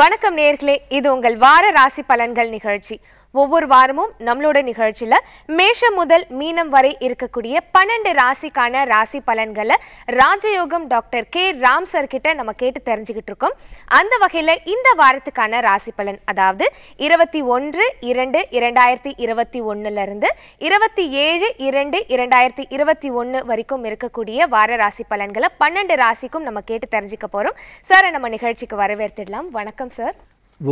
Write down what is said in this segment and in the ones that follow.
வணக்கம் நேர்களே இது உங்கள் வார ராசி பலன்கள் நிகழ்ச்சி ஒவ்வொரு வாரமும் நம்மளோட நிகழ்ச்சியில் மேஷம் முதல் மீனம் வரை இருக்கக்கூடிய பன்னெண்டு ராசிக்கான ராசி பலன்களை ராஜயோகம் டாக்டர் கே ராம் சார் கிட்ட நம்ம கேட்டு தெரிஞ்சுக்கிட்டு இருக்கோம் அந்த வகையில் இந்த வாரத்துக்கான ராசி பலன் அதாவது இருபத்தி ஒன்று இரண்டு இரண்டாயிரத்தி இருபத்தி ஒன்றுலேருந்து இருபத்தி ஏழு இரண்டு இரண்டாயிரத்தி இருபத்தி ஒன்று வரைக்கும் இருக்கக்கூடிய வார ராசி பலன்களை பன்னெண்டு ராசிக்கும் நம்ம கேட்டு தெரிஞ்சுக்க போகிறோம் சாரை நம்ம நிகழ்ச்சிக்கு வரவேற்றுடலாம் வணக்கம் சார்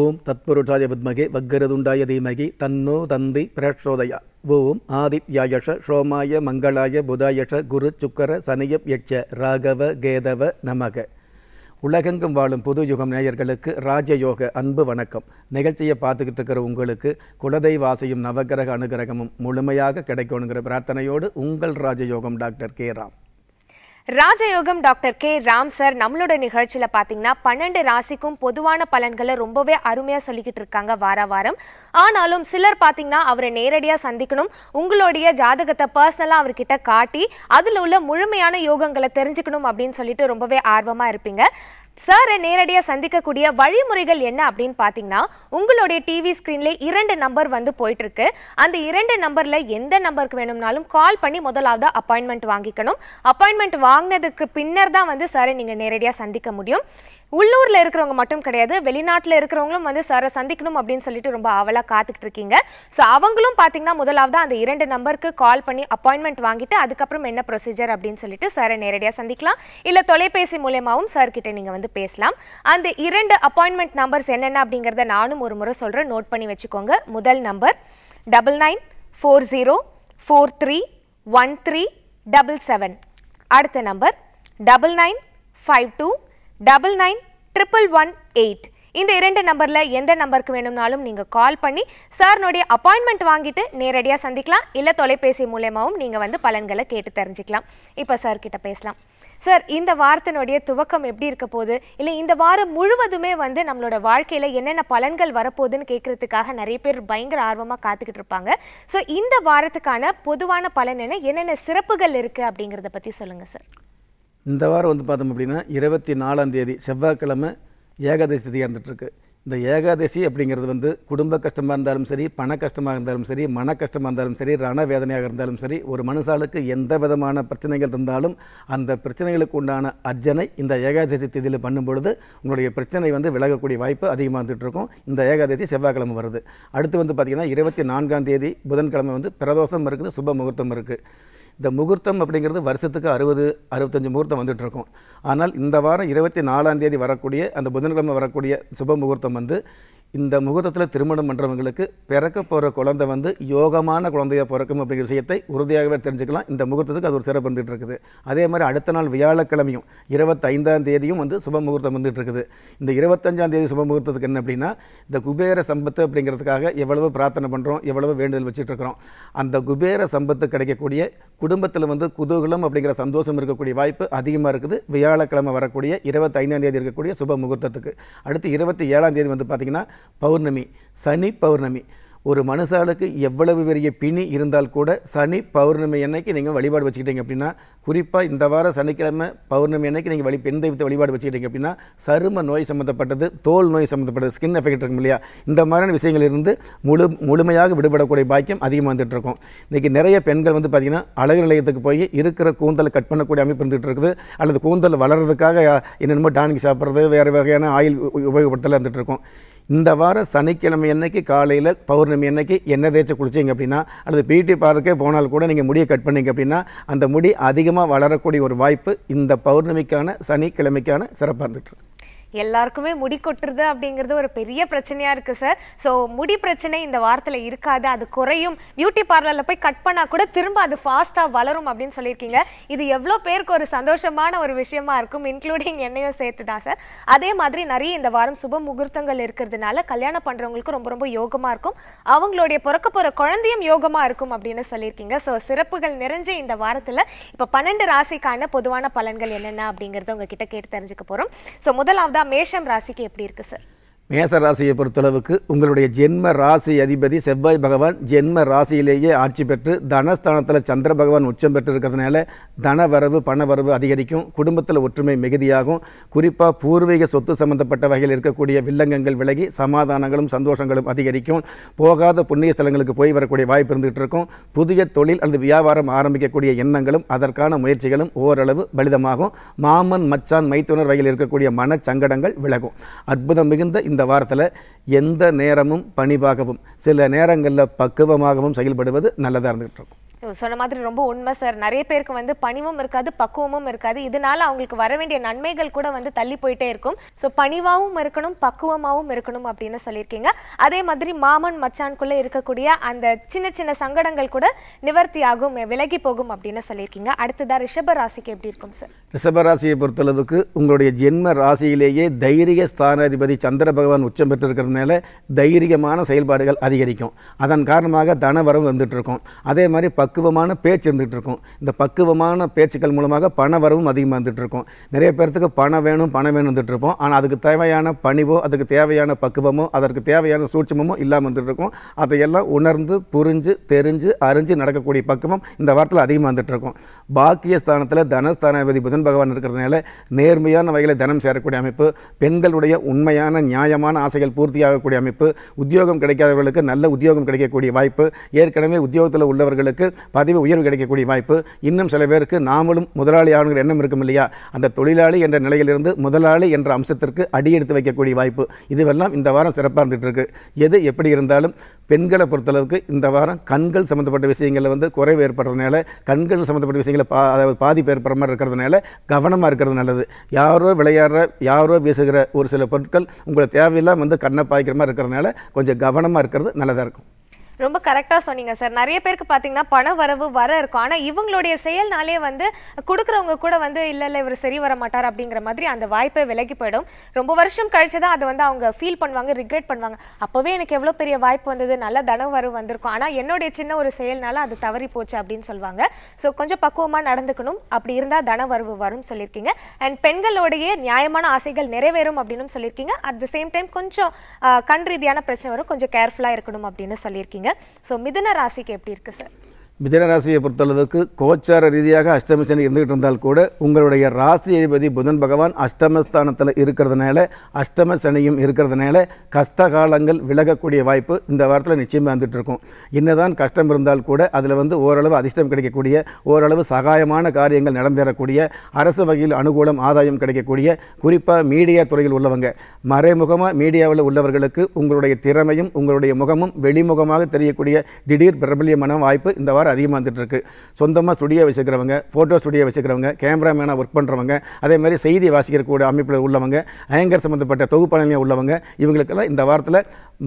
ஓம் தத்புருஷாய வித்மகே வக்கரதுண்டாய தீமகி தன்னோ தந்தி பிரேஷோதயா ஓம் ஆதித்யாயஷ ஷோமாய மங்களாய புதாயஷ குரு சுக்கர சனியப் யட்ச ராகவ கேதவ நமக உலகெங்கும் வாழும் புது யுகம் நேயர்களுக்கு ராஜயோக அன்பு வணக்கம் நிகழ்ச்சியை பார்த்துக்கிட்டு இருக்கிற உங்களுக்கு குலதெய்வாசையும் நவகிரக அனுகிரகமும் முழுமையாக கிடைக்கணுங்கிற பிரார்த்தனையோடு உங்கள் ராஜயோகம் டாக்டர் கே ராம் ராஜயோகம் டாக்டர் கே ராம் சார் நம்மளோட நிகழ்ச்சியில் பார்த்தீங்கன்னா பன்னெண்டு ராசிக்கும் பொதுவான பலன்களை ரொம்பவே அருமையாக சொல்லிக்கிட்டு இருக்காங்க வார வாரம் ஆனாலும் சிலர் பார்த்தீங்கன்னா அவரை நேரடியாக சந்திக்கணும் உங்களுடைய ஜாதகத்தை பர்சனலாக அவர்கிட்ட காட்டி அதில் உள்ள முழுமையான யோகங்களை தெரிஞ்சுக்கணும் அப்படின்னு சொல்லிட்டு ரொம்பவே ஆர்வமாக இருப்பீங்க சாரை நேரடியாக சந்திக்கக்கூடிய வழிமுறைகள் என்ன அப்படின்னு பார்த்தீங்கன்னா உங்களுடைய டிவி ஸ்க்ரீனில் இரண்டு நம்பர் வந்து போயிட்டுருக்கு அந்த இரண்டு நம்பர்ல எந்த நம்பருக்கு வேணும்னாலும் கால் பண்ணி முதலாவது அப்பாயின்மெண்ட் வாங்கிக்கணும் அப்பாயின்மெண்ட் வாங்கினதுக்கு பின்னர் தான் வந்து சாரை நீங்கள் நேரடியாக சந்திக்க முடியும் உள்ளூரில் இருக்கிறவங்க மட்டும் கிடையாது வெளிநாட்டில் இருக்கிறவங்களும் வந்து சாரை சந்திக்கணும் அப்படின்னு சொல்லிட்டு ரொம்ப ஆவலாக காத்துக்கிட்டு இருக்கீங்க ஸோ அவங்களும் பார்த்தீங்கன்னா முதலாவது அந்த இரண்டு நம்பருக்கு கால் பண்ணி அப்பாயின்மெண்ட் வாங்கிட்டு அதுக்கப்புறம் என்ன ப்ரொசீஜர் அப்படின்னு சொல்லிட்டு சாரை நேரடியாக சந்திக்கலாம் இல்லை தொலைபேசி மூலயமாவும் சார்கிட்ட நீங்கள் வந்து பேசலாம் அந்த இரண்டு அப்பாயின்மெண்ட் நம்பர்ஸ் என்னென்ன அப்படிங்கிறத நானும் ஒரு முறை சொல்கிறேன் நோட் பண்ணி வச்சுக்கோங்க முதல் number double nine four zero four three one three double seven அடுத்த number double nine five two double nine triple one eight இந்த இரண்டு நம்பரில் எந்த நம்பருக்கு வேணும்னாலும் நீங்கள் கால் பண்ணி சார்னுடைய அப்பாயின்மெண்ட் வாங்கிட்டு நேரடியாக சந்திக்கலாம் இல்லை தொலைபேசி மூலயமாவும் நீங்கள் வந்து பலன்களை கேட்டு தெரிஞ்சுக்கலாம் இப்போ கிட்ட பேசலாம் சார் இந்த வாரத்தினுடைய துவக்கம் எப்படி இருக்க போகுது இல்லை இந்த வாரம் முழுவதுமே வந்து நம்மளோட வாழ்க்கையில் என்னென்ன பலன்கள் வரப்போகுதுன்னு கேட்குறதுக்காக நிறைய பேர் பயங்கர ஆர்வமாக காத்துக்கிட்டு இருப்பாங்க ஸோ இந்த வாரத்துக்கான பொதுவான பலன் என்ன என்னென்ன சிறப்புகள் இருக்குது அப்படிங்கிறத பற்றி சொல்லுங்கள் சார் இந்த வாரம் வந்து பார்த்தோம் அப்படின்னா இருபத்தி நாலாம் தேதி செவ்வாய்க்கிழமை ஏகாதசி திதியாக இருந்துகிட்ருக்கு இந்த ஏகாதசி அப்படிங்கிறது வந்து குடும்ப கஷ்டமாக இருந்தாலும் சரி பண கஷ்டமாக இருந்தாலும் சரி மன கஷ்டமாக இருந்தாலும் சரி ரண வேதனையாக இருந்தாலும் சரி ஒரு மனுஷாளுக்கு எந்த விதமான பிரச்சனைகள் இருந்தாலும் அந்த பிரச்சனைகளுக்கு உண்டான அர்ஜனை இந்த ஏகாதசி தேதியில் பண்ணும்பொழுது உங்களுடைய பிரச்சனை வந்து விலகக்கூடிய வாய்ப்பு அதிகமாக இருக்கும் இந்த ஏகாதசி செவ்வாய்க்கிழமை வருது அடுத்து வந்து பார்த்திங்கன்னா இருபத்தி நான்காம் தேதி புதன்கிழமை வந்து பிரதோஷம் இருக்குது சுப முகூர்த்தம் இருக்குது இந்த முகூர்த்தம் அப்படிங்கிறது வருஷத்துக்கு அறுபது அறுபத்தஞ்சு முகூர்த்தம் வந்துட்டு இருக்கும் ஆனால் இந்த வாரம் இருபத்தி நாலாம் தேதி வரக்கூடிய அந்த புதன்கிழமை வரக்கூடிய சுப முகூர்த்தம் வந்து இந்த முகூர்த்தத்தில் திருமணம் பண்ணுறவங்களுக்கு பிறக்க போகிற குழந்தை வந்து யோகமான குழந்தையாக பிறக்கும் அப்படிங்கிற விஷயத்தை உறுதியாகவே தெரிஞ்சுக்கலாம் இந்த முகூர்த்தத்துக்கு அது ஒரு சிறப்பு வந்துட்டு இருக்குது அதே மாதிரி அடுத்த நாள் வியாழக்கிழமையும் இருபத்தைந்தாம் தேதியும் வந்து சுப முகூர்த்தம் வந்துட்டு இருக்குது இந்த இருபத்தஞ்சாம் தேதி சுப முகூர்த்தத்துக்கு என்ன அப்படின்னா இந்த குபேர சம்பத்து அப்படிங்கிறதுக்காக எவ்வளவு பிரார்த்தனை பண்ணுறோம் எவ்வளவு வேண்டுதல் வச்சுட்டு இருக்கிறோம் அந்த குபேர சம்பத்து கிடைக்கக்கூடிய குடும்பத்தில் வந்து குதூகலம் அப்படிங்கிற சந்தோஷம் இருக்கக்கூடிய வாய்ப்பு அதிகமாக இருக்குது வியாழக்கிழமை வரக்கூடிய இருபத்தைந்தாம் தேதி இருக்கக்கூடிய சுப முகூர்த்தத்துக்கு அடுத்து இருபத்தி ஏழாம் தேதி வந்து பார்த்திங்கன்னா பௌர்ணமி சனி பௌர்ணமி ஒரு மனுஷாளுக்கு எவ்வளவு பெரிய பிணி இருந்தால் கூட சனி பௌர்ணமி அன்னைக்கு நீங்கள் வழிபாடு வச்சுக்கிட்டீங்க அப்படின்னா குறிப்பாக இந்த வாரம் சனிக்கிழமை பௌர்ணமி அன்னைக்கு நீங்கள் வழி பெண் தெய்வத்தை வழிபாடு வச்சுக்கிட்டீங்க அப்படின்னா சரும நோய் சம்மந்தப்பட்டது தோல் நோய் சம்மந்தப்பட்டது ஸ்கின் எஃபெக்ட் இருக்கும் இல்லையா இந்த மாதிரியான இருந்து முழு முழுமையாக விடுபடக்கூடிய பாக்கியம் அதிகமாக வந்துட்டு இருக்கும் இன்றைக்கி நிறைய பெண்கள் வந்து பார்த்திங்கன்னா அழகு நிலையத்துக்கு போய் இருக்கிற கூந்தலை கட் பண்ணக்கூடிய அமைப்பு இருந்துகிட்டு இருக்குது அல்லது கூந்தல் வளர்கிறதுக்காக என்னென்னமோ டானிக்கு சாப்பிட்றது வேறு வகையான ஆயில் உபயோகப்படுத்தலாம் இருந்துகிட்டு இருக்கும் இந்த வாரம் சனிக்கிழமை அன்னைக்கு காலையில் பௌர்ணமி அன்னைக்கு என்ன தேய்ச்சி குளிச்சிங்க அப்படின்னா அல்லது பியூட்டி பார்க்கே போனால் கூட நீங்கள் முடியை கட் பண்ணிங்க அப்படின்னா அந்த முடி அதிகமாக வளரக்கூடிய ஒரு வாய்ப்பு இந்த பௌர்ணமிக்கான சனிக்கிழமைக்கான சிறப்பாக இருந்துட்டு எல்லாருக்குமே முடி கொட்டுறது அப்படிங்கிறது ஒரு பெரிய பிரச்சனையாக இருக்குது சார் ஸோ முடி பிரச்சனை இந்த வாரத்தில் இருக்காது அது குறையும் பியூட்டி பார்லரில் போய் கட் பண்ணால் கூட திரும்ப அது ஃபாஸ்ட்டாக வளரும் அப்படின்னு சொல்லியிருக்கீங்க இது எவ்வளோ பேருக்கு ஒரு சந்தோஷமான ஒரு விஷயமா இருக்கும் இன்க்ளூடிங் என்னையும் சேர்த்து தான் சார் அதே மாதிரி நிறைய இந்த வாரம் சுப முகூர்த்தங்கள் இருக்கிறதுனால கல்யாணம் பண்ணுறவங்களுக்கு ரொம்ப ரொம்ப யோகமாக இருக்கும் அவங்களுடைய பிறக்க போகிற குழந்தையும் யோகமாக இருக்கும் அப்படின்னு சொல்லியிருக்கீங்க ஸோ சிறப்புகள் நிறைஞ்ச இந்த வாரத்தில் இப்போ பன்னெண்டு ராசிக்கான பொதுவான பலன்கள் என்னென்ன அப்படிங்கிறத உங்ககிட்ட கேட்டு தெரிஞ்சுக்க போகிறோம் ஸோ முதலாவது மேஷம் ராசிக்கு எப்படி இருக்கு சார் மேச ராசியை பொறுத்தளவுக்கு உங்களுடைய ஜென்ம ராசி அதிபதி செவ்வாய் பகவான் ஜென்ம ராசியிலேயே ஆட்சி பெற்று தனஸ்தானத்தில் சந்திர பகவான் உச்சம் பெற்று இருக்கிறதுனால தன வரவு பண வரவு அதிகரிக்கும் குடும்பத்தில் ஒற்றுமை மிகுதியாகும் குறிப்பாக பூர்வீக சொத்து சம்பந்தப்பட்ட வகையில் இருக்கக்கூடிய வில்லங்கங்கள் விலகி சமாதானங்களும் சந்தோஷங்களும் அதிகரிக்கும் போகாத புண்ணிய ஸ்தலங்களுக்கு போய் வரக்கூடிய வாய்ப்பு இருந்துகிட்டு இருக்கும் புதிய தொழில் அல்லது வியாபாரம் ஆரம்பிக்கக்கூடிய எண்ணங்களும் அதற்கான முயற்சிகளும் ஓரளவு பலிதமாகும் மாமன் மச்சான் மைத்துனர் வகையில் இருக்கக்கூடிய மன சங்கடங்கள் விலகும் அற்புதம் மிகுந்த இந்த வாரத்தில் எந்த நேரமும் பணிவாகவும் சில நேரங்களில் பக்குவமாகவும் செயல்படுவது நல்லதாக இருந்துகிட்டு இருக்கும் சொன்ன மாதிரி ரொம்ப உண்மை சார் நிறைய பேருக்கு வந்து பணிவும் இருக்காது பக்குவமும் இருக்காது இதனால அவங்களுக்கு வர வேண்டிய நன்மைகள் கூட வந்து தள்ளி போயிட்டே இருக்கும் ஸோ பணிவாகவும் இருக்கணும் பக்குவமாகவும் இருக்கணும் அப்படின்னு சொல்லியிருக்கீங்க அதே மாதிரி மாமன் மச்சான்குள்ளே இருக்கக்கூடிய அந்த சின்ன சின்ன சங்கடங்கள் கூட நிவர்த்தி ஆகும் விலகி போகும் அப்படின்னு சொல்லியிருக்கீங்க அடுத்ததாக ரிஷப ராசிக்கு எப்படி இருக்கும் சார் ரிஷப ராசியை பொறுத்தளவுக்கு உங்களுடைய ஜென்ம ராசியிலேயே தைரிய ஸ்தானாதிபதி சந்திர பகவான் உச்சம் பெற்றிருக்கிறதுனால தைரியமான செயல்பாடுகள் அதிகரிக்கும் அதன் காரணமாக தனவரம் வந்துட்டு இருக்கும் அதே மாதிரி பக் பக்குவமான பேச்சு இருந்துகிட்டு இருக்கும் இந்த பக்குவமான பேச்சுக்கள் மூலமாக பண வரவும் அதிகமாக இருக்கும் நிறைய பேர்த்துக்கு பணம் வேணும் பணம் வேணும் இருப்போம் ஆனால் அதுக்கு தேவையான பணிவோ அதுக்கு தேவையான பக்குவமோ அதற்கு தேவையான சூட்சமோ இல்லாமல் இருக்கும் அதையெல்லாம் உணர்ந்து புரிஞ்சு தெரிஞ்சு அறிஞ்சு நடக்கக்கூடிய பக்குவம் இந்த வாரத்தில் அதிகமாக வந்துட்டுருக்கும் பாக்கிய ஸ்தானத்தில் தனஸ்தானாபதி புதன் பகவான் இருக்கிறதுனால நேர்மையான வகையில் தனம் சேரக்கூடிய அமைப்பு பெண்களுடைய உண்மையான நியாயமான ஆசைகள் பூர்த்தியாகக்கூடிய அமைப்பு உத்தியோகம் கிடைக்காதவர்களுக்கு நல்ல உத்தியோகம் கிடைக்கக்கூடிய வாய்ப்பு ஏற்கனவே உத்தியோகத்தில் உள்ளவர்களுக்கு பதவி உயர்வு கிடைக்கக்கூடிய வாய்ப்பு இன்னும் சில பேருக்கு நாமளும் முதலாளி ஆகணுங்கிற எண்ணம் இருக்கும் இல்லையா அந்த தொழிலாளி என்ற நிலையிலிருந்து முதலாளி என்ற அம்சத்திற்கு அடியெடுத்து வைக்கக்கூடிய வாய்ப்பு இதுவெல்லாம் இந்த வாரம் சிறப்பாக இருந்துகிட்டு இருக்குது எது எப்படி இருந்தாலும் பெண்களை பொறுத்தளவுக்கு இந்த வாரம் கண்கள் சம்மந்தப்பட்ட விஷயங்களில் வந்து குறைவு ஏற்படுறதுனால கண்கள் சம்மந்தப்பட்ட விஷயங்களை பா அதாவது பாதிப்பு ஏற்படுற மாதிரி இருக்கிறதுனால கவனமாக இருக்கிறது நல்லது யாரோ விளையாடுற யாரோ வீசுகிற ஒரு சில பொருட்கள் உங்களை தேவையில்லாம் வந்து கண்ணை பாய்க்கிற மாதிரி இருக்கிறதுனால கொஞ்சம் கவனமாக இருக்கிறது நல்லதாக இருக்கும் ரொம்ப கரெக்டாக சொன்னீங்க சார் நிறைய பேருக்கு பார்த்தீங்கன்னா பண வரவு வர இருக்கும் ஆனால் இவங்களுடைய செயல்னாலே வந்து கொடுக்குறவங்க கூட வந்து இல்லை இல்லை இவர் சரி வர மாட்டார் அப்படிங்கிற மாதிரி அந்த வாய்ப்பை விலகி போயிடும் ரொம்ப வருஷம் கழிச்சு தான் அதை வந்து அவங்க ஃபீல் பண்ணுவாங்க ரிக்ரெட் பண்ணுவாங்க அப்போவே எனக்கு எவ்வளோ பெரிய வாய்ப்பு வந்தது நல்ல தன வரவு வந்திருக்கும் ஆனால் என்னுடைய சின்ன ஒரு செயல்னால அது தவறி போச்சு அப்படின்னு சொல்லுவாங்க ஸோ கொஞ்சம் பக்குவமாக நடந்துக்கணும் அப்படி இருந்தால் தன வரவு வரும் சொல்லியிருக்கீங்க அண்ட் பெண்களுடைய நியாயமான ஆசைகள் நிறைவேறும் அப்படின்னு சொல்லியிருக்கீங்க அட் த சேம் டைம் கொஞ்சம் கண் ரீதியான பிரச்சனை வரும் கொஞ்சம் கேர்ஃபுல்லாக இருக்கணும் அப்படின்னு சொல்லியிருக்கீங்க ஸோ மிதுன ராசிக்கு எப்படி இருக்குது சார் மிதனராசியை பொறுத்தளவுக்கு கோச்சார ரீதியாக அஷ்டம சனி இருந்துகிட்டு இருந்தால் கூட உங்களுடைய ராசி அதிபதி புதன் பகவான் அஷ்டமஸ்தானத்தில் இருக்கிறதுனால அஷ்டம சனியும் இருக்கிறதுனால கஷ்ட காலங்கள் விலகக்கூடிய வாய்ப்பு இந்த வாரத்தில் நிச்சயமாக வந்துட்டு இருக்கும் என்னதான் கஷ்டம் இருந்தால் கூட அதில் வந்து ஓரளவு அதிர்ஷ்டம் கிடைக்கக்கூடிய ஓரளவு சகாயமான காரியங்கள் நடந்தேறக்கூடிய அரசு வகையில் அனுகூலம் ஆதாயம் கிடைக்கக்கூடிய குறிப்பாக மீடியா துறையில் உள்ளவங்க மறைமுகமாக மீடியாவில் உள்ளவர்களுக்கு உங்களுடைய திறமையும் உங்களுடைய முகமும் வெளிமுகமாக தெரியக்கூடிய திடீர் பிரபல்யமான வாய்ப்பு இந்த வாரம் வியாபாரம் அதிகமாக வந்துட்டுருக்கு சொந்தமாக ஸ்டுடியோ வச்சுக்கிறவங்க ஃபோட்டோ ஸ்டுடியோ வச்சுக்கிறவங்க கேமராமேனாக ஒர்க் பண்ணுறவங்க அதே மாதிரி செய்தி கூட அமைப்பில் உள்ளவங்க ஹேங்கர் சம்மந்தப்பட்ட தொகுப்பாளர்களையும் உள்ளவங்க இவங்களுக்கெல்லாம் இந்த வாரத்தில்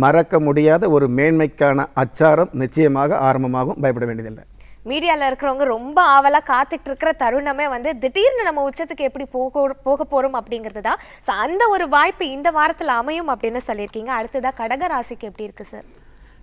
மறக்க முடியாத ஒரு மேன்மைக்கான அச்சாரம் நிச்சயமாக ஆரம்பமாகவும் பயப்பட வேண்டியதில்லை மீடியாவில் இருக்கிறவங்க ரொம்ப ஆவலாக காத்துட்டு இருக்கிற தருணமே வந்து திடீர்னு நம்ம உச்சத்துக்கு எப்படி போக போக போகிறோம் அப்படிங்கிறது தான் ஸோ அந்த ஒரு வாய்ப்பு இந்த வாரத்தில் அமையும் அப்படின்னு சொல்லியிருக்கீங்க அடுத்ததாக கடகராசிக்கு எப்படி இருக்குது சார்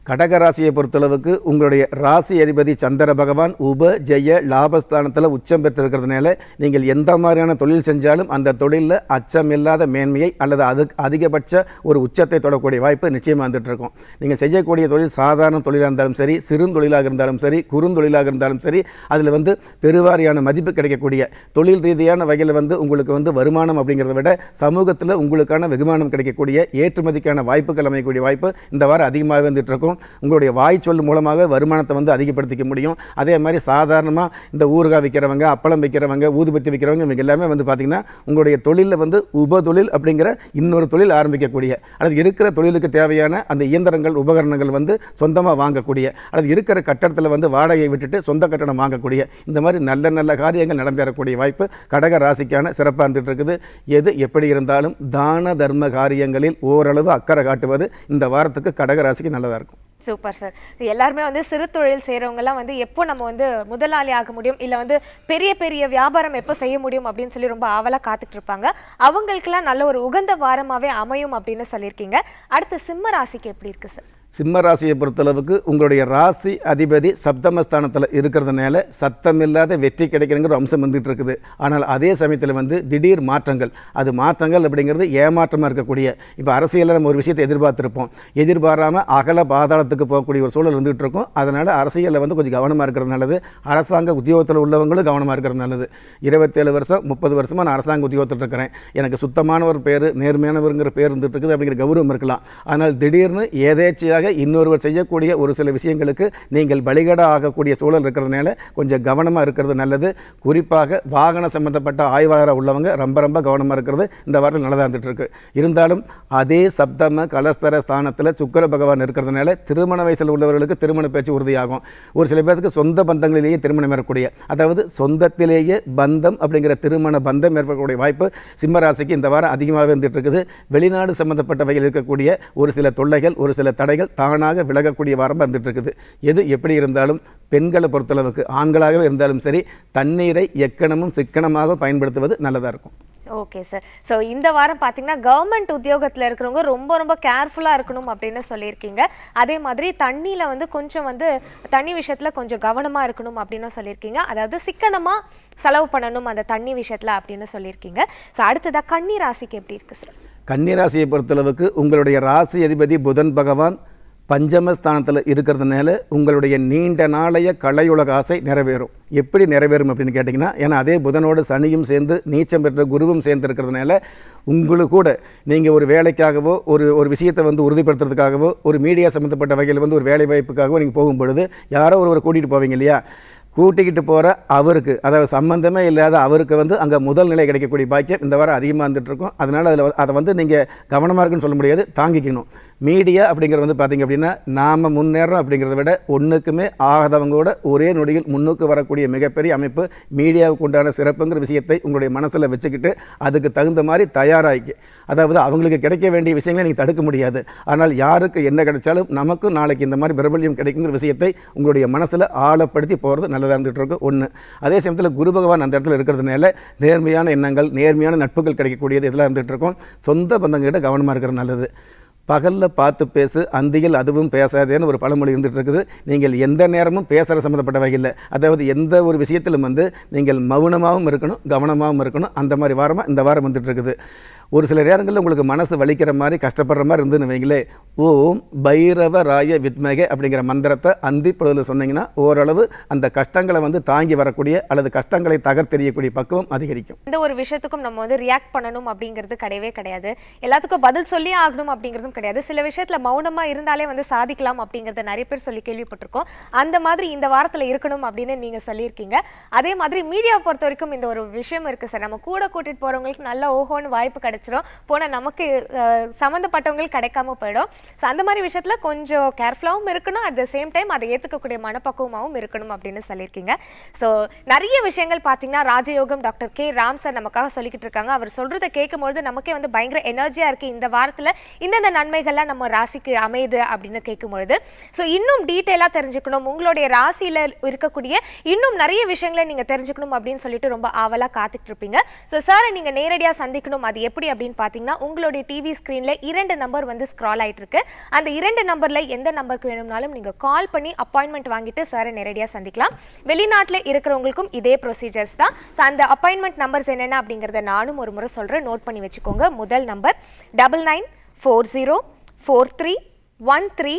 கடகராசியை பொறுத்தளவுக்கு உங்களுடைய ராசி அதிபதி சந்திர பகவான் உப ஜெய லாபஸ்தானத்தில் உச்சம் பெற்றிருக்கிறதுனால நீங்கள் எந்த மாதிரியான தொழில் செஞ்சாலும் அந்த தொழிலில் அச்சமில்லாத மேன்மையை அல்லது அது அதிகபட்ச ஒரு உச்சத்தை தொடக்கூடிய வாய்ப்பு நிச்சயமாக வந்துட்டுருக்கும் நீங்கள் செய்யக்கூடிய தொழில் சாதாரண தொழிலாக இருந்தாலும் சரி சிறுந்தொழிலாக இருந்தாலும் சரி குறுந்தொழிலாக இருந்தாலும் சரி அதில் வந்து பெருவாரியான மதிப்பு கிடைக்கக்கூடிய தொழில் ரீதியான வகையில் வந்து உங்களுக்கு வந்து வருமானம் அப்படிங்கிறத விட சமூகத்தில் உங்களுக்கான வெகுமானம் கிடைக்கக்கூடிய ஏற்றுமதிக்கான வாய்ப்புகள் அமையக்கூடிய வாய்ப்பு இந்த வாரம் அதிகமாக வந்துட்டு இருக்கும் முடியும் உங்களுடைய வாய் சொல் மூலமாக வருமானத்தை வந்து அதிகப்படுத்திக்க முடியும் அதே மாதிரி சாதாரணமாக இந்த ஊறுகாய் விற்கிறவங்க அப்பளம் விற்கிறவங்க ஊதுபத்தி விற்கிறவங்க இவங்க எல்லாமே வந்து பார்த்திங்கன்னா உங்களுடைய தொழிலில் வந்து உபதொழில் அப்படிங்கிற இன்னொரு தொழில் ஆரம்பிக்கக்கூடிய அல்லது இருக்கிற தொழிலுக்கு தேவையான அந்த இயந்திரங்கள் உபகரணங்கள் வந்து சொந்தமாக வாங்கக்கூடிய அல்லது இருக்கிற கட்டடத்தில் வந்து வாடகையை விட்டுட்டு சொந்த கட்டணம் வாங்கக்கூடிய இந்த மாதிரி நல்ல நல்ல காரியங்கள் நடந்தேறக்கூடிய வாய்ப்பு கடக ராசிக்கான சிறப்பாக இருந்துகிட்டு இருக்குது எது எப்படி இருந்தாலும் தான தர்ம காரியங்களில் ஓரளவு அக்கறை காட்டுவது இந்த வாரத்துக்கு கடக ராசிக்கு நல்லதாக இருக்கும் சூப்பர் சார் எல்லாருமே வந்து சிறு தொழில் செய்கிறவங்கலாம் வந்து எப்போ நம்ம வந்து முதலாளி ஆக முடியும் இல்லை வந்து பெரிய பெரிய வியாபாரம் எப்போ செய்ய முடியும் அப்படின்னு சொல்லி ரொம்ப ஆவலாக காத்துட்டு இருப்பாங்க அவங்களுக்கெல்லாம் நல்ல ஒரு உகந்த வாரமாகவே அமையும் அப்படின்னு சொல்லியிருக்கீங்க அடுத்த சிம்ம ராசிக்கு எப்படி இருக்குது சார் சிம்ம ராசியை பொறுத்தளவுக்கு உங்களுடைய ராசி அதிபதி சப்தமஸ்தானத்தில் இருக்கிறதுனால சத்தமில்லாத வெற்றி கிடைக்கணுங்கிற அம்சம் வந்துட்டு இருக்குது ஆனால் அதே சமயத்தில் வந்து திடீர் மாற்றங்கள் அது மாற்றங்கள் அப்படிங்கிறது ஏமாற்றமாக இருக்கக்கூடிய இப்போ அரசியலில் நம்ம ஒரு விஷயத்தை எதிர்பார்த்துருப்போம் எதிர்பாராமல் அகல பாதாளத்துக்கு போகக்கூடிய ஒரு சூழல் வந்துகிட்டு இருக்கும் அதனால் அரசியலில் வந்து கொஞ்சம் கவனமாக இருக்கிறது நல்லது அரசாங்க உத்தியோகத்தில் உள்ளவங்களும் கவனமாக இருக்கிறது நல்லது இருபத்தேழு வருஷம் முப்பது வருஷமாக நான் அரசாங்க உத்தியோகத்தில் இருக்கிறேன் எனக்கு சுத்தமான ஒரு பேர் நேர்மையானவருங்கிற பேர் இருந்துகிட்டு இருக்குது அப்படிங்கிற கௌரவம் இருக்கலாம் ஆனால் திடீர்னு ஏதேச்சையாக மாறாக இன்னொருவர் செய்யக்கூடிய ஒரு சில விஷயங்களுக்கு நீங்கள் பலிகடா ஆகக்கூடிய சூழல் இருக்கிறதுனால கொஞ்சம் கவனமாக இருக்கிறது நல்லது குறிப்பாக வாகன சம்மந்தப்பட்ட ஆய்வாளராக உள்ளவங்க ரொம்ப ரொம்ப கவனமாக இருக்கிறது இந்த வாரத்தில் நல்லா இருக்கு இருந்தாலும் அதே சப்தம கலஸ்தர ஸ்தானத்தில் சுக்கர பகவான் இருக்கிறதுனால திருமண வயசில் உள்ளவர்களுக்கு திருமண பேச்சு உறுதியாகும் ஒரு சில பேருக்கு சொந்த பந்தங்களிலேயே திருமணம் ஏறக்கூடிய அதாவது சொந்தத்திலேயே பந்தம் அப்படிங்கிற திருமண பந்தம் ஏற்படக்கூடிய வாய்ப்பு சிம்மராசிக்கு இந்த வாரம் அதிகமாகவே இருக்குது வெளிநாடு சம்மந்தப்பட்டவையில் இருக்கக்கூடிய ஒரு சில தொல்லைகள் ஒரு சில தடைகள் தானாக விலகக்கூடிய வாரம் இருந்துகிட்டு இருக்குது எது எப்படி இருந்தாலும் பெண்களை பொறுத்தளவுக்கு ஆண்களாகவே இருந்தாலும் சரி தண்ணீரை எக்கணமும் சிக்கனமாக பயன்படுத்துவது நல்லதாக இருக்கும் ஓகே சார் ஸோ இந்த வாரம் பார்த்தீங்கன்னா கவர்மெண்ட் உத்தியோகத்தில் இருக்கிறவங்க ரொம்ப ரொம்ப கேர்ஃபுல்லாக இருக்கணும் அப்படின்னு சொல்லியிருக்கீங்க அதே மாதிரி தண்ணியில் வந்து கொஞ்சம் வந்து தண்ணி விஷயத்தில் கொஞ்சம் கவனமாக இருக்கணும் அப்படின்னு சொல்லியிருக்கீங்க அதாவது சிக்கனமாக செலவு பண்ணணும் அந்த தண்ணி விஷயத்தில் அப்படின்னு சொல்லியிருக்கீங்க ஸோ அடுத்ததாக கன்னி ராசிக்கு எப்படி இருக்குது சார் கன்னிராசியை பொறுத்தளவுக்கு உங்களுடைய ராசி அதிபதி புதன் பகவான் பஞ்சமஸ்தானத்தில் இருக்கிறதுனால உங்களுடைய நீண்ட நாளைய கலையுலக ஆசை நிறைவேறும் எப்படி நிறைவேறும் அப்படின்னு கேட்டிங்கன்னா ஏன்னா அதே புதனோடு சனியும் சேர்ந்து நீச்சம் பெற்ற குருவும் சேர்ந்து இருக்கிறதுனால உங்களுக்கு கூட நீங்கள் ஒரு வேலைக்காகவோ ஒரு ஒரு விஷயத்தை வந்து உறுதிப்படுத்துறதுக்காகவோ ஒரு மீடியா சம்மந்தப்பட்ட வகையில் வந்து ஒரு வேலை வாய்ப்புக்காகவோ நீங்கள் போகும் பொழுது யாரோ ஒருவர் கூட்டிகிட்டு போவீங்க இல்லையா கூட்டிக்கிட்டு போகிற அவருக்கு அதாவது சம்மந்தமே இல்லாத அவருக்கு வந்து அங்கே முதல் நிலை கிடைக்கக்கூடிய பாக்கியம் இந்த வாரம் அதிகமாக இருந்துகிட்ருக்கும் அதனால் அதில் அதை வந்து நீங்கள் கவனமாக இருக்குன்னு சொல்ல முடியாது தாங்கிக்கணும் மீடியா அப்படிங்கிறது வந்து பார்த்திங்க அப்படின்னா நாம் முன்னேறோம் அப்படிங்கிறத விட ஒன்றுக்குமே ஆகாதவங்களோட ஒரே நொடியில் முன்னுக்கு வரக்கூடிய மிகப்பெரிய அமைப்பு மீடியாவுக்கு உண்டான சிறப்புங்கிற விஷயத்தை உங்களுடைய மனசில் வச்சுக்கிட்டு அதுக்கு தகுந்த மாதிரி தயாராகி அதாவது அவங்களுக்கு கிடைக்க வேண்டிய விஷயங்களை நீங்கள் தடுக்க முடியாது ஆனால் யாருக்கு என்ன கிடைச்சாலும் நமக்கும் நாளைக்கு இந்த மாதிரி பிரபல்யம் கிடைக்குங்கிற விஷயத்தை உங்களுடைய மனசில் ஆழப்படுத்தி போகிறது நல்ல நல்லதாக இருந்துகிட்டு இருக்கும் ஒன்று அதே சமயத்தில் குரு பகவான் அந்த இடத்துல இருக்கிறதுனால நேர்மையான எண்ணங்கள் நேர்மையான நட்புகள் கிடைக்கக்கூடியது இதெல்லாம் இருந்துகிட்டு இருக்கும் சொந்த பந்தங்கிட்ட கவனமாக இருக்கிறது நல்லது பகலில் பார்த்து பேசு அந்தியில் அதுவும் பேசாதேன்னு ஒரு பழமொழி இருந்துகிட்டு இருக்குது நீங்கள் எந்த நேரமும் பேசுகிற சம்மந்தப்பட்ட வகையில் அதாவது எந்த ஒரு விஷயத்திலும் வந்து நீங்கள் மௌனமாகவும் இருக்கணும் கவனமாகவும் இருக்கணும் அந்த மாதிரி வாரமாக இந்த வாரம் வந்துட்டு இருக்குது ஒரு சில நேரங்களில் உங்களுக்கு மனசு வலிக்கிற மாதிரி கஷ்டப்படுற மாதிரி இருந்துன்னு வைங்களே ஓம் பைரவ ராய வித்மகே அப்படிங்கிற மந்திரத்தை அந்தி பொழுதில் சொன்னீங்கன்னா ஓரளவு அந்த கஷ்டங்களை வந்து தாங்கி வரக்கூடிய அல்லது கஷ்டங்களை தகர்த்தெறியக்கூடிய பக்குவம் அதிகரிக்கும் இந்த ஒரு விஷயத்துக்கும் நம்ம வந்து ரியாக்ட் பண்ணணும் அப்படிங்கிறது கிடையவே கிடையாது எல்லாத்துக்கும் பதில் சொல்லி ஆகணும் அப்படிங்கிறதும் கிடையாது சில விஷயத்தில் மௌனமாக இருந்தாலே வந்து சாதிக்கலாம் அப்படிங்கிறத நிறைய பேர் சொல்லி கேள்விப்பட்டிருக்கோம் அந்த மாதிரி இந்த வாரத்தில் இருக்கணும் அப்படின்னு நீங்கள் சொல்லியிருக்கீங்க அதே மாதிரி மீடியாவை பொறுத்த வரைக்கும் இந்த ஒரு விஷயம் இருக்குது சார் நம்ம கூட கூட்டிகிட்டு போகிறவங்களுக்கு நல்ல ஓஹோன்னு வாய்ப்பு கிடைச்சி கிடச்சிரும் போனால் நமக்கு சம்மந்தப்பட்டவங்களுக்கு கிடைக்காம போயிடும் ஸோ அந்த மாதிரி விஷயத்தில் கொஞ்சம் கேர்ஃபுல்லாகவும் இருக்கணும் அட் த சேம் டைம் அதை ஏற்றுக்கக்கூடிய மனப்பக்குவமாகவும் இருக்கணும் அப்படின்னு சொல்லியிருக்கீங்க ஸோ நிறைய விஷயங்கள் பார்த்தீங்கன்னா ராஜயோகம் டாக்டர் கே ராம் சார் நமக்காக சொல்லிக்கிட்டு இருக்காங்க அவர் சொல்கிறத கேட்கும்பொழுது நமக்கே வந்து பயங்கர எனர்ஜியாக இருக்குது இந்த வாரத்தில் இந்தந்த நன்மைகள்லாம் நம்ம ராசிக்கு அமையுது அப்படின்னு கேட்கும்பொழுது ஸோ இன்னும் டீட்டெயிலாக தெரிஞ்சுக்கணும் உங்களுடைய ராசியில் இருக்கக்கூடிய இன்னும் நிறைய விஷயங்களை நீங்கள் தெரிஞ்சுக்கணும் அப்படின்னு சொல்லிட்டு ரொம்ப ஆவலாக காத்துட்டு இருப்பீங்க ஸோ சாரை நீங்கள் நேரடியாக சந்திக்கணும் அது எப்படி எப்படி அப்படின்னு பார்த்தீங்கன்னா உங்களுடைய டிவி ஸ்க்ரீனில் இரண்டு நம்பர் வந்து ஸ்க்ரால் இருக்கு அந்த இரண்டு நம்பரில் எந்த நம்பருக்கு வேணும்னாலும் நீங்கள் கால் பண்ணி அப்பாயின்மெண்ட் வாங்கிட்டு சாரை நேரடியாக சந்திக்கலாம் வெளிநாட்டில் இருக்கிறவங்களுக்கும் இதே ப்ரொசீஜர்ஸ் தான் ஸோ அந்த அப்பாயின்மெண்ட் நம்பர்ஸ் என்னென்ன அப்படிங்கிறத நானும் ஒரு முறை சொல்கிறேன் நோட் பண்ணி வச்சுக்கோங்க முதல் number double nine four zero four three one three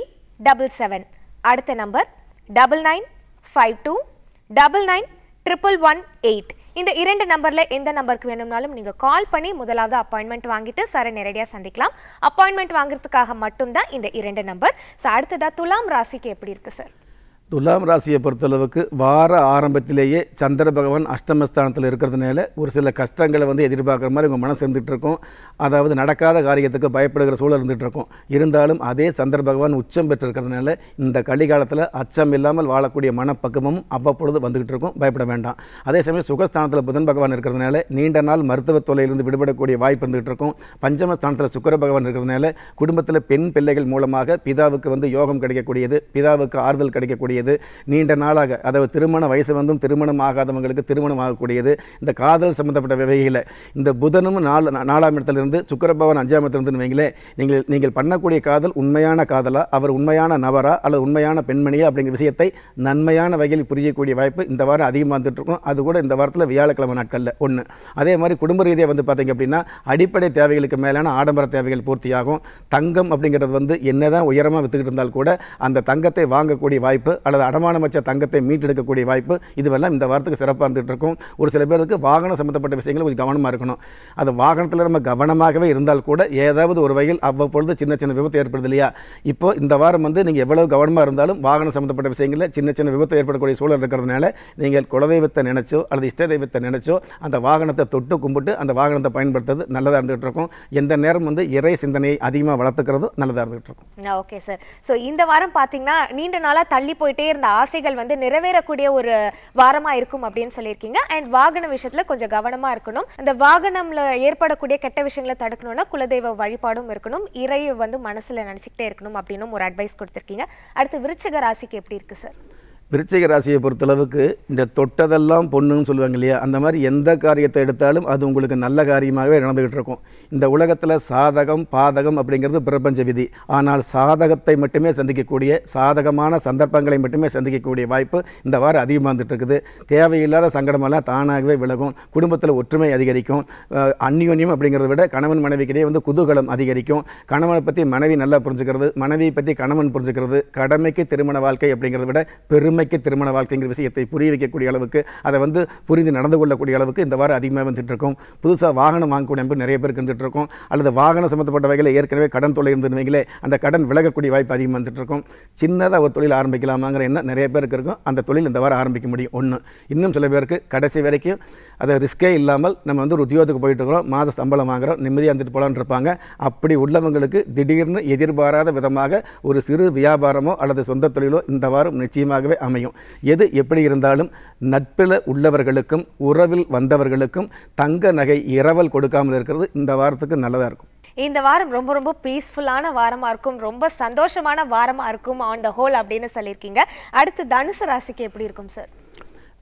double seven அடுத்த number double nine five two double nine triple one eight இந்த இரண்டு நம்பர்ல எந்த நம்பருக்கு வேணும்னாலும் நீங்க கால் பண்ணி முதலாவது அப்பாயின்மெண்ட் வாங்கிட்டு சார நேரடியாக சந்திக்கலாம் அப்பாயின்மெண்ட் வாங்குறதுக்காக மட்டும்தான் இந்த இரண்டு நம்பர் ஸோ அடுத்ததாக துலாம் ராசிக்கு எப்படி இருக்கு சார் துலாம் ராசியை பொறுத்தளவுக்கு வார ஆரம்பத்திலேயே சந்திர பகவான் அஷ்டமஸ்தானத்தில் இருக்கிறதுனால ஒரு சில கஷ்டங்களை வந்து எதிர்பார்க்குற மாதிரி உங்கள் மனசு இருந்துகிட்ருக்கும் அதாவது நடக்காத காரியத்துக்கு பயப்படுகிற சூழல் இருக்கும் இருந்தாலும் அதே சந்திர பகவான் உச்சம் பெற்றிருக்கிறதுனால இந்த கலிகாலத்தில் அச்சம் இல்லாமல் வாழக்கூடிய மனப்பக்குவமும் அவ்வப்பொழுது வந்துக்கிட்டு இருக்கும் பயப்பட வேண்டாம் அதே சமயம் சுகஸ்தானத்தில் புதன் பகவான் இருக்கிறதுனால நீண்ட நாள் மருத்துவ தொலையிலிருந்து விடுபடக்கூடிய வாய்ப்பு இருந்துகிட்டு இருக்கும் பஞ்சமஸ்தானத்தில் சுக்கர பகவான் இருக்கிறதுனால குடும்பத்தில் பெண் பிள்ளைகள் மூலமாக பிதாவுக்கு வந்து யோகம் கிடைக்கக்கூடியது பிதாவுக்கு ஆறுதல் கிடைக்கக்கூடிய ஆகக்கூடியது நீண்ட நாளாக அதாவது திருமண வயசு வந்தும் திருமணம் ஆகாதவங்களுக்கு திருமணம் ஆகக்கூடியது இந்த காதல் சம்மந்தப்பட்ட வகையில் இந்த புதனும் நாலு நாலாம் இடத்துலேருந்து சுக்கரபவன் அஞ்சாம் இடத்துலேருந்து வைங்களே நீங்கள் நீங்கள் பண்ணக்கூடிய காதல் உண்மையான காதலா அவர் உண்மையான நபரா அல்லது உண்மையான பெண்மணியா அப்படிங்கிற விஷயத்தை நன்மையான வகையில் புரியக்கூடிய வாய்ப்பு இந்த வாரம் அதிகமாக இருக்கும் அது கூட இந்த வாரத்தில் வியாழக்கிழமை நாட்களில் ஒன்று அதே மாதிரி குடும்ப ரீதியாக வந்து பார்த்திங்க அப்படின்னா அடிப்படை தேவைகளுக்கு மேலான ஆடம்பர தேவைகள் பூர்த்தியாகும் தங்கம் அப்படிங்கிறது வந்து என்னதான் உயரமாக விற்றுக்கிட்டு இருந்தால் கூட அந்த தங்கத்தை வாங்கக்கூடிய வாய்ப்பு அல்லது அடமானம் வச்ச தங்கத்தை மீட்டெடுக்கக்கூடிய வாய்ப்பு இதுவெல்லாம் இந்த வாரத்துக்கு சிறப்பாக இருந்துகிட்டு இருக்கும் ஒரு சில பேருக்கு வாகனம் சம்மந்தப்பட்ட விஷயங்கள் கொஞ்சம் கவனமாக இருக்கணும் அது வாகனத்தில் நம்ம கவனமாகவே இருந்தால் கூட ஏதாவது ஒரு வகையில் அவ்வப்பொழுது சின்ன சின்ன விபத்து ஏற்படுது இல்லையா இப்போ இந்த வாரம் வந்து நீங்கள் எவ்வளவு கவனமாக இருந்தாலும் வாகனம் சம்மந்தப்பட்ட விஷயங்களில் சின்ன சின்ன விபத்து ஏற்படக்கூடிய சூழல் இருக்கிறதுனால நீங்கள் குலதெய்வத்தை நினைச்சோ அல்லது இஷ்ட தெய்வத்தை நினைச்சோ அந்த வாகனத்தை தொட்டு கும்பிட்டு அந்த வாகனத்தை பயன்படுத்துறது நல்லதாக இருந்துகிட்டு இருக்கும் எந்த நேரம் வந்து இறை சிந்தனையை அதிகமாக வளர்த்துக்கிறதும் நல்லதாக இருந்துகிட்டு இருக்கும் ஓகே சார் ஸோ இந்த வாரம் பார்த்தீங்கன்னா நீண்ட நாளாக தள்ளி போயிட்டு வச்சுக்கிட்டே இருந்த ஆசைகள் வந்து நிறைவேறக்கூடிய ஒரு வாரமா இருக்கும் அப்படின்னு சொல்லியிருக்கீங்க அண்ட் வாகன விஷயத்துல கொஞ்சம் கவனமா இருக்கணும் இந்த வாகனம்ல ஏற்படக்கூடிய கெட்ட விஷயங்களை தடுக்கணும்னா குலதெய்வ வழிபாடும் இருக்கணும் இறை வந்து மனசுல நினைச்சுக்கிட்டே இருக்கணும் அப்படின்னும் ஒரு அட்வைஸ் கொடுத்துருக்கீங்க அடுத்து விருச்சிக ராசிக்கு எப்படி இருக்கு சார் விருச்சிக ராசியை பொறுத்தளவுக்கு இந்த தொட்டதெல்லாம் பொண்ணுன்னு சொல்லுவாங்க இல்லையா அந்த மாதிரி எந்த காரியத்தை எடுத்தாலும் அது உங்களுக்கு நல்ல காரியமாகவே நடந்துக்கிட்டு இருக்கும் இந்த உலகத்தில் சாதகம் பாதகம் அப்படிங்கிறது பிரபஞ்ச விதி ஆனால் சாதகத்தை மட்டுமே சந்திக்கக்கூடிய சாதகமான சந்தர்ப்பங்களை மட்டுமே சந்திக்கக்கூடிய வாய்ப்பு இந்த வாரம் அதிகமாக வந்துட்டு இருக்குது தேவையில்லாத சங்கடமெல்லாம் தானாகவே விலகும் குடும்பத்தில் ஒற்றுமை அதிகரிக்கும் அந்யோன்யம் அப்படிங்கிறத விட கணவன் மனைவிக்கிடையே வந்து குதூகலம் அதிகரிக்கும் கணவனை பற்றி மனைவி நல்லா புரிஞ்சுக்கிறது மனைவியை பற்றி கணவன் புரிஞ்சுக்கிறது கடமைக்கு திருமண வாழ்க்கை அப்படிங்கிறத விட பெருமை இன்றைக்கு திருமண வாழ்க்கைங்கிற விஷயத்தை புரிய வைக்கக்கூடிய அளவுக்கு அதை வந்து புரிந்து நடந்து கொள்ளக்கூடிய அளவுக்கு இந்த வாரம் அதிகமாக இருக்கும் புதுசாக வாகனம் வாங்கக்கூடிய அமைப்பு நிறைய பேருக்கு இருக்கும் அல்லது வாகனம் சம்மந்தப்பட்ட வகையில் ஏற்கனவே கடன் தொழில் இருந்துருவீங்களே அந்த கடன் விலகக்கூடிய வாய்ப்பு அதிகமாக இருக்கும் சின்னதாக ஒரு தொழில் ஆரம்பிக்கலாமாங்கிற எண்ணம் நிறைய பேருக்கு இருக்கும் அந்த தொழில் இந்த வாரம் ஆரம்பிக்க முடியும் ஒன்று இன்னும் சில பேருக்கு கடைசி வரைக்கும் அதை ரிஸ்கே இல்லாமல் நம்ம வந்து ஒரு உத்தியோகத்துக்கு போயிட்டு இருக்கிறோம் மாத சம்பளம் வாங்குகிறோம் நிம்மதியாக இருந்துட்டு போகலான்னு இருப்பாங்க அப்படி உள்ளவங்களுக்கு திடீர்னு எதிர்பாராத விதமாக ஒரு சிறு வியாபாரமோ அல்லது சொந்த தொழிலோ இந்த வாரம் நிச்சயமாகவே அமையும் எது எப்படி இருந்தாலும் நட்பில் உள்ளவர்களுக்கும் உறவில் வந்தவர்களுக்கும் தங்க நகை இரவல் கொடுக்காமல் இருக்கிறது இந்த வாரத்துக்கு நல்லதாக இருக்கும் இந்த வாரம் ரொம்ப ரொம்ப பீஸ்ஃபுல்லான வாரமாக இருக்கும் ரொம்ப சந்தோஷமான வாரமாக இருக்கும் ஆன் த ஹோல் அப்படின்னு சொல்லியிருக்கீங்க அடுத்து தனுசு ராசிக்கு எப்படி இருக்கும் சார்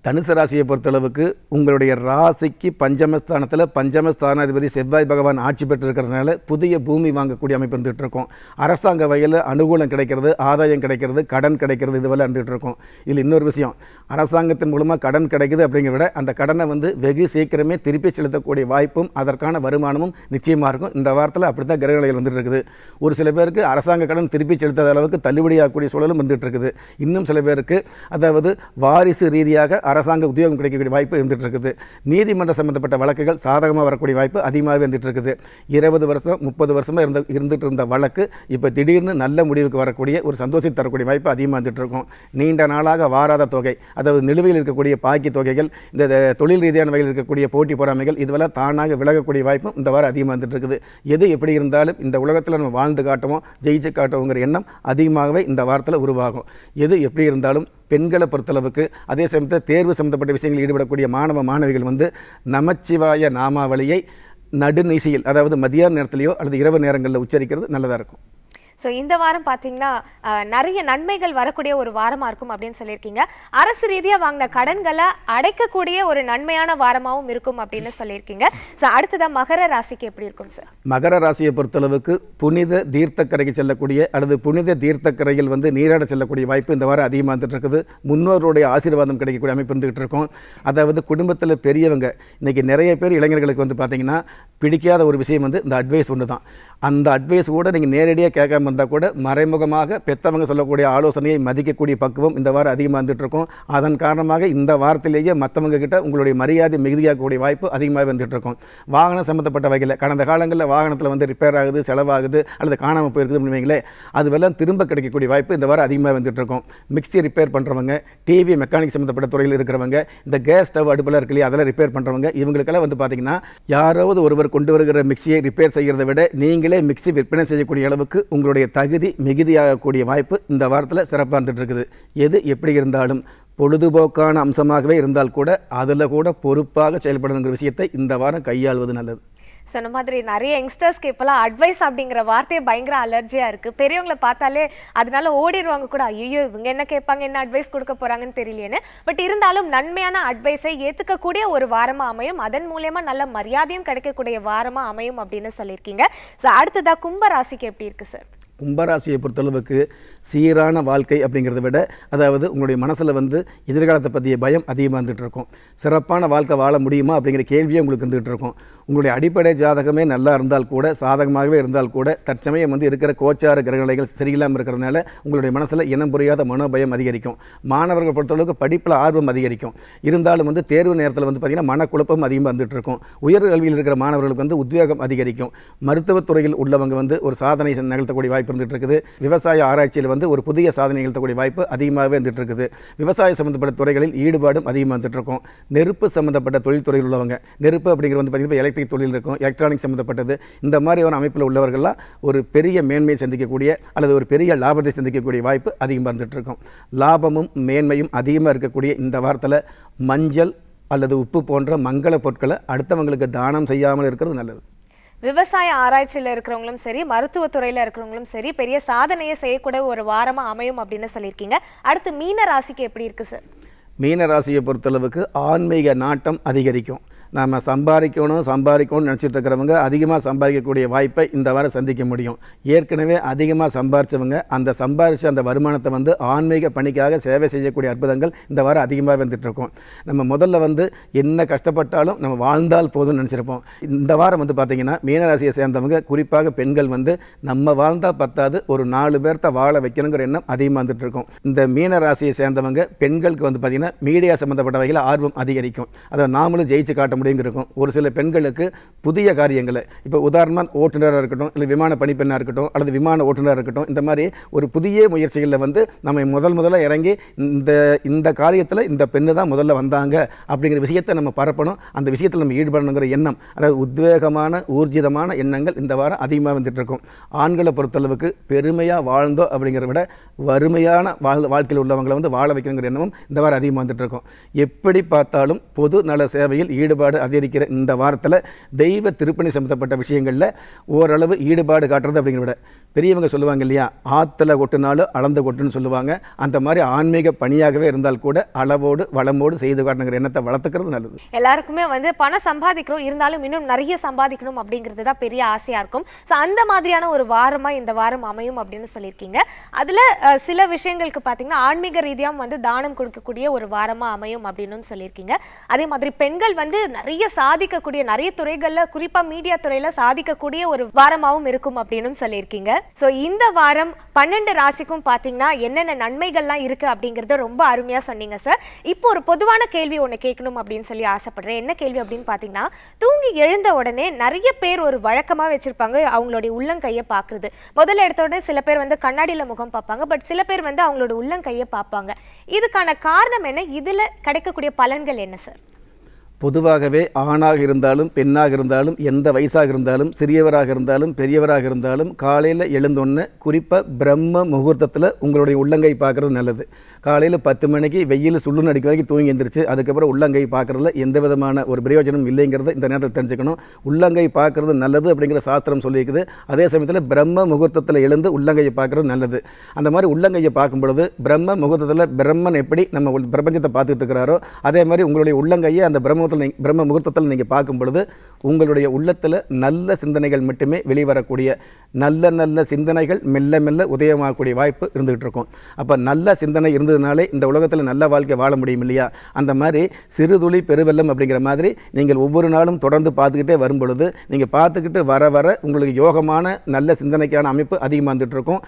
தனுசு ராசியை பொறுத்தளவுக்கு உங்களுடைய ராசிக்கு பஞ்சமஸ்தானத்தில் பஞ்சமஸ்தானாதிபதி செவ்வாய் பகவான் ஆட்சி பெற்றிருக்கிறதுனால புதிய பூமி வாங்கக்கூடிய அமைப்பு இருந்துகிட்டு இருக்கோம் அரசாங்க வகையில் அனுகூலம் கிடைக்கிறது ஆதாயம் கிடைக்கிறது கடன் கிடைக்கிறது இதுவெல்லாம் இருந்துகிட்டு இருக்கோம் இதில் இன்னொரு விஷயம் அரசாங்கத்தின் மூலமாக கடன் கிடைக்குது அப்படிங்கிற விட அந்த கடனை வந்து வெகு சீக்கிரமே திருப்பி செலுத்தக்கூடிய வாய்ப்பும் அதற்கான வருமானமும் நிச்சயமாக இருக்கும் இந்த வாரத்தில் அப்படி தான் கிரகநிலைகள் வந்துட்டு இருக்குது ஒரு சில பேருக்கு அரசாங்க கடன் திருப்பி செலுத்தாத அளவுக்கு தள்ளுபடியாகக்கூடிய சூழலும் வந்துட்டு இருக்குது இன்னும் சில பேருக்கு அதாவது வாரிசு ரீதியாக அரசாங்க உத்தியோகம் கிடைக்கக்கூடிய வாய்ப்பு இருந்துகிட்டு இருக்குது நீதிமன்ற சம்மந்தப்பட்ட வழக்குகள் சாதகமாக வரக்கூடிய வாய்ப்பு அதிகமாகவே இருந்துட்டு இருக்குது இருபது வருஷம் முப்பது வருஷமாக இருந்த இருந்துட்டு இருந்த வழக்கு இப்போ திடீர்னு நல்ல முடிவுக்கு வரக்கூடிய ஒரு சந்தோஷத்தை தரக்கூடிய வாய்ப்பு அதிகமாக இருந்துட்டு இருக்கும் நீண்ட நாளாக வாராத தொகை அதாவது நிலுவையில் இருக்கக்கூடிய பாக்கி தொகைகள் இந்த தொழில் ரீதியான வகையில் இருக்கக்கூடிய போட்டி பொறாமைகள் இதுவெல்லாம் தானாக விலகக்கூடிய வாய்ப்பும் இந்த வாரம் அதிகமாக இருந்துட்டு இருக்குது எது எப்படி இருந்தாலும் இந்த உலகத்தில் நம்ம வாழ்ந்து காட்டவும் ஜெயிச்சு காட்டுவோங்கிற எண்ணம் அதிகமாகவே இந்த வாரத்தில் உருவாகும் எது எப்படி இருந்தாலும் பெண்களை பொறுத்தளவுக்கு அதே சமயத்தில் தேர்வு தேர்வு சம்பந்தப்பட்ட விஷயங்களில் ஈடுபடக்கூடிய மாணவ மாணவிகள் வந்து நமச்சிவாய நாமாவளியை நடுநிசையில் அதாவது மதியான நேரத்திலேயோ அல்லது இரவு நேரங்களில் உச்சரிக்கிறது நல்லதாக இருக்கும் ஸோ இந்த வாரம் பார்த்தீங்கன்னா நிறைய நன்மைகள் வரக்கூடிய ஒரு வாரமாக இருக்கும் அப்படின்னு சொல்லியிருக்கீங்க அரசு ரீதியாக வாங்கின கடன்களை அடைக்கக்கூடிய ஒரு நன்மையான வாரமாகவும் இருக்கும் அப்படின்னு சொல்லியிருக்கீங்க ஸோ அடுத்ததான் மகர ராசிக்கு எப்படி இருக்கும் சார் மகர ராசியை பொறுத்தளவுக்கு புனித தீர்த்தக்கரைக்கு செல்லக்கூடிய அல்லது புனித தீர்த்தக்கரையில் வந்து நீராட செல்லக்கூடிய வாய்ப்பு இந்த வாரம் அதிகமாக வந்துட்டு இருக்குது முன்னோருடைய ஆசீர்வாதம் கிடைக்கக்கூடிய அமைப்பு இருந்துகிட்டு இருக்கோம் அதாவது குடும்பத்தில் பெரியவங்க இன்றைக்கி நிறைய பேர் இளைஞர்களுக்கு வந்து பார்த்தீங்கன்னா பிடிக்காத ஒரு விஷயம் வந்து இந்த அட்வைஸ் ஒன்று தான் அந்த அட்வைஸ் கூட நீங்கள் நேரடியாக கேட்காம இருந்தால் கூட மறைமுகமாக பெற்றவங்க சொல்லக்கூடிய ஆலோசனையை மதிக்கக்கூடிய பக்குவம் இந்த வாரம் அதிகமாக வந்துட்டுருக்கும் அதன் காரணமாக இந்த வாரத்திலேயே மற்றவங்க கிட்ட உங்களுடைய மரியாதை மிகுதியாகக்கூடிய வாய்ப்பு அதிகமாக வந்துட்டுருக்கும் வாகனம் சம்மந்தப்பட்ட வகையில் கடந்த காலங்களில் வாகனத்தில் வந்து ரிப்பேர் ஆகுது செலவாகுது அல்லது காணாமல் போயிருக்குது அப்படிங்களே அதுவெல்லாம் திரும்ப கிடைக்கக்கூடிய வாய்ப்பு இந்த வாரம் அதிகமாக இருக்கும் மிக்சி ரிப்பேர் பண்ணுறவங்க டிவி மெக்கானிக் சம்மந்தப்பட்ட துறையில் இருக்கிறவங்க இந்த கேஸ் ஸ்டவ் அடுப்பில் இருக்கு இல்லையா அதெல்லாம் ரிப்பேர் பண்ணுறவங்க இவங்களுக்கெல்லாம் வந்து பார்த்திங்கன்னா யாராவது ஒருவர் கொண்டு வருகிற மிக்சியை ரிப்பேர் செய்கிறத விட நீங்களே நீங்களே மிக்சி விற்பனை செய்யக்கூடிய அளவுக்கு உங்களுடைய தகுதி மிகுதியாகக்கூடிய வாய்ப்பு இந்த வாரத்தில் சிறப்பாக இருக்குது எது எப்படி இருந்தாலும் பொழுதுபோக்கான அம்சமாகவே இருந்தால் கூட அதில் கூட பொறுப்பாக செயல்படணுங்கிற விஷயத்தை இந்த வாரம் கையாள்வது நல்லது ஸோ இந்த மாதிரி நிறைய யங்ஸ்டர்ஸ்க்கு இப்போலாம் அட்வைஸ் அப்படிங்கிற வார்த்தையை பயங்கர அலர்ஜியாக இருக்குது பெரியவங்களை பார்த்தாலே அதனால ஓடிடுவாங்க கூட ஐயோ இவங்க என்ன கேட்பாங்க என்ன அட்வைஸ் கொடுக்க போகிறாங்கன்னு தெரியலேன்னு பட் இருந்தாலும் நன்மையான அட்வைஸை ஏற்றுக்கக்கூடிய ஒரு வாரமாக அமையும் அதன் மூலயமா நல்ல மரியாதையும் கிடைக்கக்கூடிய வாரமாக அமையும் அப்படின்னு சொல்லியிருக்கீங்க ஸோ அடுத்ததாக கும்ப ராசிக்கு எப்படி இருக்குது சார் கும்பராசியை பொறுத்தளவுக்கு சீரான வாழ்க்கை அப்படிங்கிறத விட அதாவது உங்களுடைய மனசில் வந்து எதிர்காலத்தை பற்றிய பயம் அதிகமாக இருந்துகிட்டு இருக்கும் சிறப்பான வாழ்க்கை வாழ முடியுமா அப்படிங்கிற கேள்வியே உங்களுக்கு இருந்துகிட்டு இருக்கும் உங்களுடைய அடிப்படை ஜாதகமே நல்லா இருந்தால் கூட சாதகமாகவே இருந்தால் கூட தற்சமயம் வந்து இருக்கிற கோச்சார கிரகநிலைகள் சரியில்லாமல் இருக்கிறதுனால உங்களுடைய மனசில் இனம் புரியாத மனோபயம் அதிகரிக்கும் மாணவர்கள் பொறுத்தளவுக்கு படிப்பில் ஆர்வம் அதிகரிக்கும் இருந்தாலும் வந்து தேர்வு நேரத்தில் வந்து பார்த்திங்கன்னா மனக்குழப்பம் அதிகமாக இருந்துகிட்டு இருக்கும் உயர் கல்வியில் இருக்கிற மாணவர்களுக்கு வந்து உத்வேகம் அதிகரிக்கும் மருத்துவத்துறையில் உள்ளவங்க வந்து ஒரு சாதனை நிகழ்த்தக்கூடிய வாய்ப்பு வாய்ப்பு இருந்துட்டு இருக்குது விவசாய ஆராய்ச்சியில் வந்து ஒரு புதிய சாதனை நிகழ்த்தக்கூடிய வாய்ப்பு அதிகமாகவே இருந்துட்டு இருக்குது விவசாய சம்மந்தப்பட்ட துறைகளில் ஈடுபாடும் அதிகமாக இருந்துட்டு இருக்கும் நெருப்பு சம்மந்தப்பட்ட துறையில் உள்ளவங்க நெருப்பு அப்படிங்கிறது வந்து பார்த்திங்கன்னா எலக்ட்ரிக் தொழில் இருக்கும் எலக்ட்ரானிக் சம்மந்தப்பட்டது இந்த மாதிரியான அமைப்பில் உள்ளவர்கள்லாம் ஒரு பெரிய மேன்மையை சந்திக்கக்கூடிய அல்லது ஒரு பெரிய லாபத்தை சந்திக்கக்கூடிய வாய்ப்பு அதிகமாக இருந்துகிட்டு இருக்கும் லாபமும் மேன்மையும் அதிகமாக இருக்கக்கூடிய இந்த வாரத்தில் மஞ்சள் அல்லது உப்பு போன்ற மங்கள பொருட்களை அடுத்தவங்களுக்கு தானம் செய்யாமல் இருக்கிறது நல்லது விவசாய ஆராய்ச்சியில் இருக்கிறவங்களும் சரி மருத்துவத்துறையில் இருக்கிறவங்களும் சரி பெரிய சாதனையை செய்யக்கூட ஒரு வாரமாக அமையும் அப்படின்னு சொல்லியிருக்கீங்க அடுத்து மீன ராசிக்கு எப்படி இருக்குது சார் மீன ராசியை பொறுத்தளவுக்கு ஆன்மீக நாட்டம் அதிகரிக்கும் நம்ம சம்பாதிக்கணும் சம்பாதிக்கணும்னு நினச்சிட்டு இருக்கிறவங்க அதிகமாக சம்பாதிக்கக்கூடிய வாய்ப்பை இந்த வாரம் சந்திக்க முடியும் ஏற்கனவே அதிகமாக சம்பாரித்தவங்க அந்த சம்பாரித்த அந்த வருமானத்தை வந்து ஆன்மீக பணிக்காக சேவை செய்யக்கூடிய அற்புதங்கள் இந்த வாரம் அதிகமாக வந்துட்டுருக்கோம் நம்ம முதல்ல வந்து என்ன கஷ்டப்பட்டாலும் நம்ம வாழ்ந்தால் போதும்னு நினச்சிருப்போம் இந்த வாரம் வந்து பார்த்திங்கன்னா மீனராசியை சேர்ந்தவங்க குறிப்பாக பெண்கள் வந்து நம்ம வாழ்ந்தால் பத்தாது ஒரு நாலு பேர்த்த வாழ வைக்கணுங்கிற எண்ணம் அதிகமாக வந்துட்டுருக்கோம் இந்த மீனராசியை சேர்ந்தவங்க பெண்களுக்கு வந்து பார்த்திங்கன்னா மீடியா சம்மந்தப்பட்ட வகையில் ஆர்வம் அதிகரிக்கும் அதை நாமளும் ஜெயிச்சு காட்ட முடியுங்கிறக்கும் ஒரு சில பெண்களுக்கு புதிய காரியங்களை இப்போ உதாரணமாக ஓட்டுநராக இருக்கட்டும் இல்லை விமான பணிப்பெண்ணாக இருக்கட்டும் அல்லது விமான ஓட்டுநராக இருக்கட்டும் இந்த மாதிரி ஒரு புதிய முயற்சிகளில் வந்து நம்ம முதல் முதல்ல இறங்கி இந்த இந்த காரியத்தில் இந்த பெண்ணு தான் முதல்ல வந்தாங்க அப்படிங்கிற விஷயத்தை நம்ம பரப்பணும் அந்த விஷயத்தில் நம்ம ஈடுபடணுங்கிற எண்ணம் அதாவது உத்வேகமான ஊர்ஜிதமான எண்ணங்கள் இந்த வாரம் அதிகமாக வந்துட்டுருக்கும் ஆண்களை பொறுத்தளவுக்கு பெருமையாக வாழ்ந்தோம் அப்படிங்கிறத விட வறுமையான வாழ் வாழ்க்கையில் உள்ளவங்களை வந்து வாழ வைக்கணுங்கிற எண்ணமும் இந்த வாரம் அதிகமாக வந்துட்டுருக்கும் எப்படி பார்த்தாலும் பொது நல சேவையில் ஈடுபாடு ஈடுபாடு அதிகரிக்கிற இந்த வாரத்தில் தெய்வ திருப்பணி சம்பந்தப்பட்ட விஷயங்களில் ஓரளவு ஈடுபாடு காட்டுறது அப்படிங்கிற விட பெரியவங்க சொல்லுவாங்க இல்லையா ஆற்றுல கொட்டினாலும் அளந்த கொட்டுன்னு சொல்லுவாங்க அந்த மாதிரி ஆன்மீக பணியாகவே இருந்தால் கூட அளவோடு வளமோடு செய்து காட்டுங்கிற எண்ணத்தை வளர்த்துக்கிறது நல்லது எல்லாருக்குமே வந்து பணம் சம்பாதிக்கிறோம் இருந்தாலும் இன்னும் நிறைய சம்பாதிக்கணும் அப்படிங்கிறது தான் பெரிய ஆசையாக இருக்கும் ஸோ அந்த மாதிரியான ஒரு வாரமாக இந்த வாரம் அமையும் அப்படின்னு சொல்லியிருக்கீங்க அதில் சில விஷயங்களுக்கு பார்த்தீங்கன்னா ஆன்மீக ரீதியாக வந்து தானம் கொடுக்கக்கூடிய ஒரு வாரமாக அமையும் அப்படின்னு சொல்லியிருக்கீங்க அதே மாதிரி பெண்கள் வந்து நிறைய சாதிக்கக்கூடிய நிறைய துறைகளில் குறிப்பாக மீடியா துறையில் சாதிக்கக்கூடிய ஒரு வாரமாகவும் இருக்கும் அப்படின்னு சொல்லியிருக்கீங்க ஸோ இந்த வாரம் பன்னெண்டு ராசிக்கும் பார்த்தீங்கன்னா என்னென்ன நன்மைகள்லாம் இருக்குது அப்படிங்கிறத ரொம்ப அருமையாக சொன்னீங்க சார் இப்போ ஒரு பொதுவான கேள்வி ஒன்று கேட்கணும் அப்படின்னு சொல்லி ஆசைப்படுறேன் என்ன கேள்வி அப்படின்னு பார்த்தீங்கன்னா தூங்கி எழுந்த உடனே நிறைய பேர் ஒரு வழக்கமாக வச்சுருப்பாங்க அவங்களுடைய உள்ளங்கையை பார்க்குறது முதல்ல எடுத்த உடனே சில பேர் வந்து கண்ணாடியில் முகம் பார்ப்பாங்க பட் சில பேர் வந்து அவங்களோட உள்ளங்கையை பார்ப்பாங்க இதுக்கான காரணம் என்ன இதில் கிடைக்கக்கூடிய பலன்கள் என்ன சார் பொதுவாகவே ஆணாக இருந்தாலும் பெண்ணாக இருந்தாலும் எந்த வயசாக இருந்தாலும் சிறியவராக இருந்தாலும் பெரியவராக இருந்தாலும் காலையில் எழுந்தோன்னு குறிப்பாக பிரம்ம முகூர்த்தத்தில் உங்களுடைய உள்ளங்கை பார்க்குறது நல்லது காலையில் பத்து மணிக்கு வெயில் சுள்ளு அடிக்கிற வரைக்கும் தூங்கி எழுந்திரிச்சு அதுக்கப்புறம் உள்ளங்கை பார்க்குறதுல எந்த விதமான ஒரு பிரயோஜனம் இல்லைங்கிறத இந்த நேரத்தில் தெரிஞ்சுக்கணும் உள்ளங்கை பார்க்குறது நல்லது அப்படிங்கிற சாஸ்திரம் சொல்லியிருக்குது அதே சமயத்தில் பிரம்ம முகூர்த்தத்தில் எழுந்து உள்ளங்கையை பார்க்குறது நல்லது அந்த மாதிரி உள்ளங்கையை பார்க்கும் பொழுது பிரம்ம முகூர்த்தத்தில் பிரம்மன் எப்படி நம்ம பிரபஞ்சத்தை பார்த்துட்டு இருக்கிறாரோ அதே மாதிரி உங்களுடைய உள்ளங்கையை அந்த பிரம்ம முகூர்த்தத்தில் பிரம்ம முகூர்த்தத்தில் நீங்கள் பார்க்கும் பொழுது உங்களுடைய உள்ளத்தில் நல்ல சிந்தனைகள் மட்டுமே வெளிவரக்கூடிய நல்ல நல்ல சிந்தனைகள் மெல்ல மெல்ல உதயமாகக்கூடிய வாய்ப்பு இருந்துகிட்டு இருக்கும் அப்போ நல்ல சிந்தனை இருந்ததுனாலே இந்த உலகத்தில் நல்ல வாழ்க்கை வாழ முடியும் இல்லையா அந்த மாதிரி சிறுதுளி பெருவெல்லம் அப்படிங்கிற மாதிரி நீங்கள் ஒவ்வொரு நாளும் தொடர்ந்து பார்த்துக்கிட்டே வரும் பொழுது நீங்கள் பார்த்துக்கிட்டு வர வர உங்களுக்கு யோகமான நல்ல சிந்தனைக்கான அமைப்பு அதிகமாக இருந்துகிட்டு இருக்கும்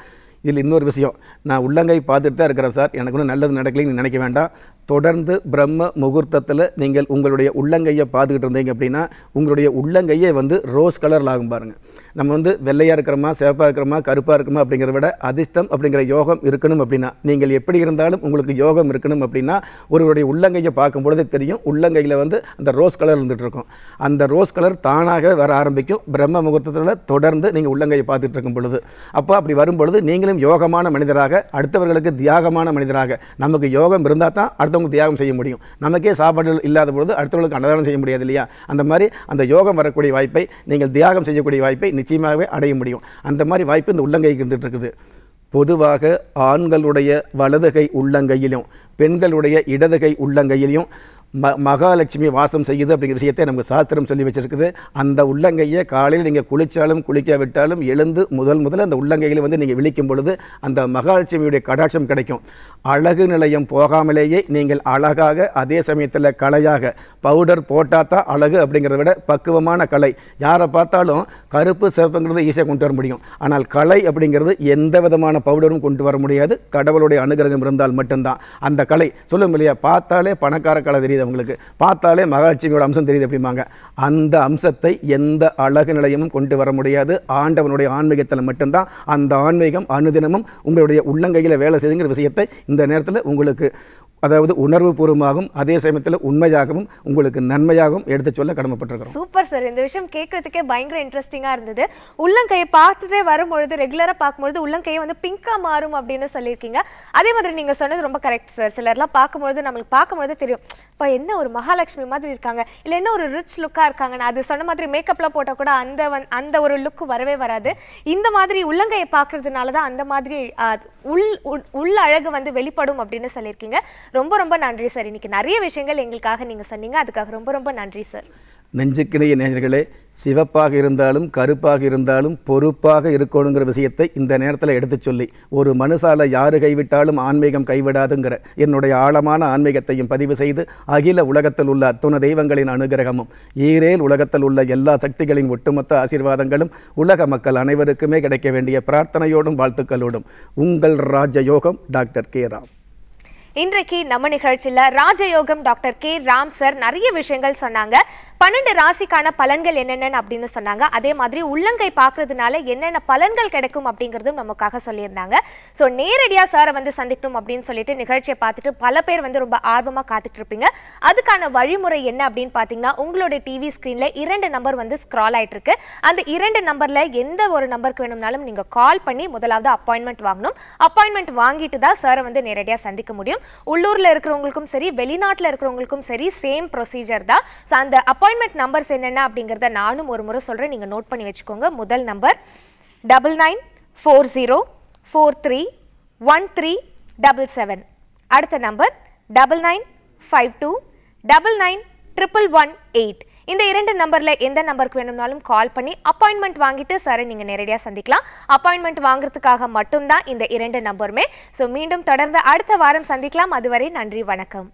இதில் இன்னொரு விஷயம் நான் உள்ளங்கை பார்த்துட்டு தான் இருக்கிறேன் சார் எனக்கு ஒன்றும் நல்லது நடக்கலைன்னு நினைக்க வேண்டாம் தொடர்ந்து பிரம்ம முகூர்த்தத்தில் நீங்கள் உங்களுடைய உள்ளங்கையை பார்த்துக்கிட்டு இருந்தீங்க அப்படின்னா உங்களுடைய உள்ளங்கையே வந்து ரோஸ் கலரில் ஆகும் பாருங்கள் நம்ம வந்து வெள்ளையாக இருக்கிறோமா சிவப்பாக இருக்கிறோமா கருப்பாக இருக்குமா அப்படிங்கிறத விட அதிர்ஷ்டம் அப்படிங்கிற யோகம் இருக்கணும் அப்படின்னா நீங்கள் எப்படி இருந்தாலும் உங்களுக்கு யோகம் இருக்கணும் அப்படின்னா ஒருவருடைய உள்ளங்கையை பார்க்கும் பொழுது தெரியும் உள்ளங்கையில் வந்து அந்த ரோஸ் கலர் இருந்துகிட்டு இருக்கும் அந்த ரோஸ் கலர் தானாக வர ஆரம்பிக்கும் பிரம்ம முகூர்த்தத்தில் தொடர்ந்து நீங்கள் உள்ளங்கையை பார்த்துட்டு இருக்கும் பொழுது அப்போ அப்படி வரும் பொழுது நீங்களும் யோகமான மனிதராக அடுத்தவர்களுக்கு தியாகமான மனிதராக நமக்கு யோகம் இருந்தால் தான் அடுத்தவங்க தியாகம் செய்ய முடியும் நமக்கே சாப்பாடு இல்லாத பொழுது அடுத்தவர்களுக்கு அன்னதானம் செய்ய முடியாது இல்லையா அந்த மாதிரி அந்த யோகம் வரக்கூடிய வாய்ப்பை நீங்கள் தியாகம் செய்யக்கூடிய வாய்ப்பை நிச்சயமாகவே அடைய முடியும் அந்த மாதிரி வாய்ப்பு இந்த உள்ளங்கைக்கு இருந்துகிட்டு இருக்குது பொதுவாக ஆண்களுடைய வலதுகை உள்ளங்கையிலும் பெண்களுடைய இடதுகை உள்ளங்கையிலையும் ம மகாலட்சுமி வாசம் செய்யுது அப்படிங்கிற விஷயத்தை நமக்கு சாஸ்திரம் சொல்லி வச்சுருக்குது அந்த உள்ளங்கையை காலையில் நீங்கள் குளித்தாலும் குளிக்க விட்டாலும் எழுந்து முதல் முதல் அந்த உள்ளங்கையில் வந்து நீங்கள் விழிக்கும் பொழுது அந்த மகாலட்சுமியுடைய கடாட்சம் கிடைக்கும் அழகு நிலையம் போகாமலேயே நீங்கள் அழகாக அதே சமயத்தில் கலையாக பவுடர் போட்டால் தான் அழகு அப்படிங்கிறத விட பக்குவமான கலை யாரை பார்த்தாலும் கருப்பு சிவப்புங்கிறது ஈஸியாக கொண்டு வர முடியும் ஆனால் கலை அப்படிங்கிறது எந்த விதமான பவுடரும் கொண்டு வர முடியாது கடவுளுடைய அனுகிரகம் இருந்தால் மட்டும்தான் அந்த கலை சொல்லும் இல்லையா பார்த்தாலே பணக்கார கலை தெரியுது அவங்களுக்கு பார்த்தாலே மகாலட்சுமியோட அம்சம் தெரியுது அப்படிம்பாங்க அந்த அம்சத்தை எந்த அழகு நிலையமும் கொண்டு வர முடியாது ஆண்டவனுடைய ஆன்மீகத்தில் மட்டும்தான் அந்த ஆன்மீகம் அனுதினமும் உங்களுடைய உள்ளங்கையில் வேலை செய்யுங்கிற விஷயத்தை இந்த நேரத்தில் உங்களுக்கு அதாவது உணர்வு பூர்வமாகவும் அதே சமயத்தில் உண்மையாகவும் உங்களுக்கு நன்மையாகவும் எடுத்து சொல்ல கடமைப்பட்டிருக்கிறோம் சூப்பர் சார் இந்த விஷயம் கேட்கறதுக்கே பயங்கர இன்ட்ரெஸ்டிங்காக இருந்தது உள்ளங்கையை பார்த்துட்டே வரும்பொழுது ரெகுலராக பார்க்கும்பொழுது உள்ளங்கையை வந்து பிங்காக மாறும் அப்படின்னு சொல்லியிருக்கீங்க அதே மாதிரி நீங்கள் சொன்னது ரொம்ப கரெக்ட் சார் சிலர்லாம் பார்க்கும்பொழுது நம்மளுக்கு பார்க்கும்பொழுது தெரியும் இப்போ என்ன ஒரு மகாலட்சுமி மாதிரி இருக்காங்க இல்லை என்ன ஒரு ரிச் லுக்காக இருக்காங்க நான் அது சொன்ன மாதிரி மேக்கப்லாம் போட்டால் கூட அந்த வந் அந்த ஒரு லுக் வரவே வராது இந்த மாதிரி உள்ளங்கையை பார்க்கறதுனால தான் அந்த மாதிரி உள் உள்ள அழகு வந்து வெளிப்படும் அப்படின்னு சொல்லியிருக்கீங்க ரொம்ப ரொம்ப நன்றி சார் இன்னைக்கு நிறைய விஷயங்கள் எங்களுக்காக நீங்கள் சொன்னீங்க அதுக்காக ரொம்ப ரொம்ப நன்றி சார் நெஞ்சுக்கிணைய நேயர்களே சிவப்பாக இருந்தாலும் கருப்பாக இருந்தாலும் பொறுப்பாக இருக்கணுங்கிற விஷயத்தை இந்த நேரத்தில் எடுத்து சொல்லி ஒரு மனுசால யார் கைவிட்டாலும் ஆன்மீகம் கைவிடாதுங்கிற என்னுடைய ஆழமான ஆன்மீகத்தையும் பதிவு செய்து அகில உலகத்தில் உள்ள அத்துண தெய்வங்களின் அனுகிரகமும் ஈரேல் உலகத்தில் உள்ள எல்லா சக்திகளின் ஒட்டுமொத்த ஆசீர்வாதங்களும் உலக மக்கள் அனைவருக்குமே கிடைக்க வேண்டிய பிரார்த்தனையோடும் வாழ்த்துக்களோடும் உங்கள் ராஜயோகம் டாக்டர் கே ராம் இன்றைக்கு நம்ம நிகழ்ச்சியில் ராஜயோகம் டாக்டர் கே ராம் சார் நிறைய விஷயங்கள் சொன்னாங்க பன்னெண்டு ராசிக்கான பலன்கள் என்னென்னு அப்படின்னு சொன்னாங்க அதே மாதிரி உள்ளங்கை பார்க்கறதுனால என்னென்ன பலன்கள் கிடைக்கும் அப்படிங்கிறதும் நமக்காக சொல்லியிருந்தாங்க ஸோ நேரடியாக சாரை வந்து சந்திக்கணும் அப்படின்னு சொல்லிட்டு நிகழ்ச்சியை பார்த்துட்டு பல பேர் வந்து ரொம்ப ஆர்வமாக காத்துட்டு இருப்பீங்க அதுக்கான வழிமுறை என்ன அப்படின்னு பார்த்தீங்கன்னா உங்களுடைய டிவி ஸ்க்ரீனில் இரண்டு நம்பர் வந்து ஸ்க்ரால் ஆகிட்டு இருக்கு அந்த இரண்டு நம்பரில் எந்த ஒரு நம்பருக்கு வேணும்னாலும் நீங்கள் கால் பண்ணி முதலாவது அப்பாயின்மெண்ட் வாங்கணும் அப்பாயின்மெண்ட் வாங்கிட்டு தான் சாரை வந்து நேரடியாக சந்திக்க முடியும் உள்ளூரில் இருக்கிறவங்களுக்கும் சரி வெளிநாட்டில் இருக்கிறவங்களுக்கும் சரி சேம் ப்ரொசீஜர் தான் ஸோ அந்த அப்பா அப்பாயின்மெண்ட் நம்பர்ஸ் என்னென்ன அப்படிங்கிறத நானும் ஒரு முறை சொல்கிறேன் நீங்கள் நோட் பண்ணி வச்சுக்கோங்க முதல் number double nine four zero four three one three double seven அடுத்த number double nine five two double nine triple one eight இந்த இரண்டு நம்பரில் எந்த நம்பருக்கு வேணும்னாலும் கால் பண்ணி அப்பாயின்மெண்ட் வாங்கிட்டு சாரை நீங்கள் நேரடியாக சந்திக்கலாம் அப்பாயின்மெண்ட் வாங்குறதுக்காக மட்டும்தான் இந்த இரண்டு நம்பருமே ஸோ மீண்டும் தொடர்ந்து அடுத்த வாரம் சந்திக்கலாம் அதுவரை நன்றி வணக்கம்